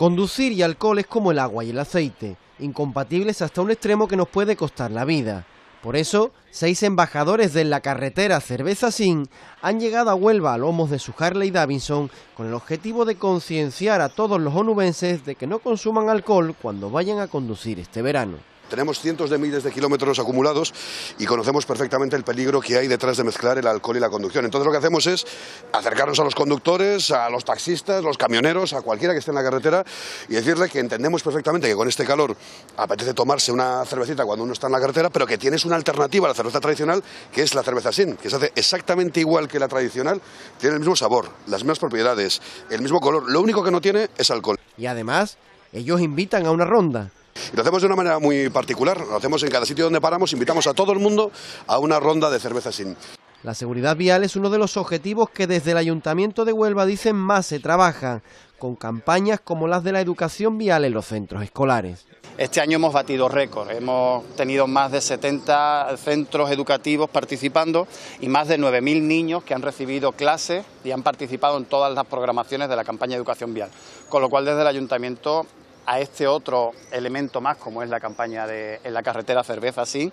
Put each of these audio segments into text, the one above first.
Conducir y alcohol es como el agua y el aceite, incompatibles hasta un extremo que nos puede costar la vida. Por eso, seis embajadores de la carretera Cerveza Sin han llegado a Huelva a lomos de su Harley Davidson con el objetivo de concienciar a todos los onubenses de que no consuman alcohol cuando vayan a conducir este verano. Tenemos cientos de miles de kilómetros acumulados y conocemos perfectamente el peligro que hay detrás de mezclar el alcohol y la conducción. Entonces lo que hacemos es acercarnos a los conductores, a los taxistas, los camioneros, a cualquiera que esté en la carretera y decirle que entendemos perfectamente que con este calor apetece tomarse una cervecita cuando uno está en la carretera, pero que tienes una alternativa a la cerveza tradicional, que es la cerveza sin, que se hace exactamente igual que la tradicional, tiene el mismo sabor, las mismas propiedades, el mismo color, lo único que no tiene es alcohol. Y además, ellos invitan a una ronda y lo hacemos de una manera muy particular, lo hacemos en cada sitio donde paramos, invitamos a todo el mundo a una ronda de cerveza sin. La seguridad vial es uno de los objetivos que desde el Ayuntamiento de Huelva dicen más se trabaja, con campañas como las de la educación vial en los centros escolares. Este año hemos batido récord, hemos tenido más de 70 centros educativos participando y más de 9.000 niños que han recibido clases y han participado en todas las programaciones de la campaña de educación vial. Con lo cual desde el ayuntamiento a este otro elemento más, como es la campaña de en la carretera Cerveza Sí,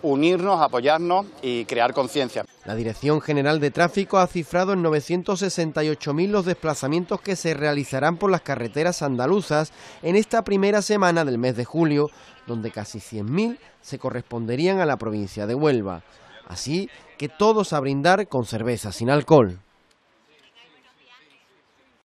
unirnos, apoyarnos y crear conciencia. La Dirección General de Tráfico ha cifrado en 968.000 los desplazamientos que se realizarán por las carreteras andaluzas en esta primera semana del mes de julio, donde casi 100.000 se corresponderían a la provincia de Huelva. Así que todos a brindar con cerveza sin alcohol.